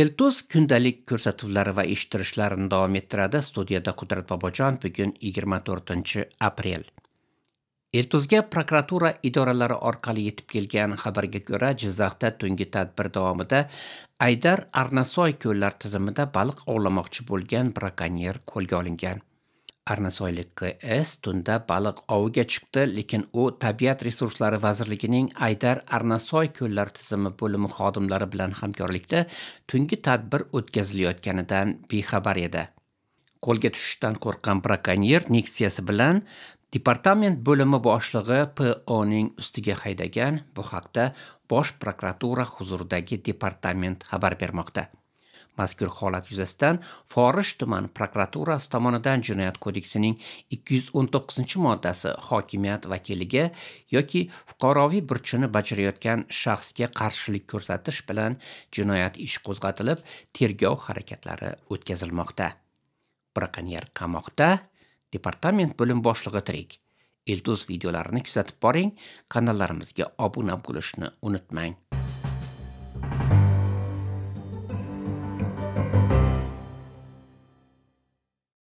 Eltoz kundalik ko'rsatuvlari va eshittirishlarini davom ettiradi. Studiyada Qudrat Bobojon bugun 24-aprel. Eltuzga prokuratura idoralari orqali yetib kelgan xabarga ko'ra, Jizzaxda tungi tadbir davomida Aydar Arnasoy ko'llar tizimida baliq ovlamoqchi bo'lgan brakonyer qo'lga olingan. arnasoylik qs tunda baliq oviga chiqdi lekin u tabiat resurslari vazirligining aydar arnasoy ko'llar tizimi bo'limi xodimlari bilan hamkorlikda tungi tadbir o'tkazilayotganidan bexabar edi qo'lga tushishdan qo'rqqan brakonyer neksiyasi bilan departament bo'limi boshlig'i poning ustiga haydagan bu haqda bosh prokuratura huzuridagi departament xabar bermoqda Mazkur holat yuzasidan Forish tuman prokuraturasi tomonidan Jinoyat kodeksining 219-moddasi hokimiyat vakiliga yoki fuqaroviy burchini bajarayotgan shaxsga qarshilik ko'rsatish bilan jinoyat ishi qo'zg'atilib, tergov harakatlari o'tkazilmoqda. Brakonyer qamoqda, departament bo'lim boshlig'i tirik. Ildiz videolarini kuzatib boring, kanallarimizga obuna bo'lishni unutmang.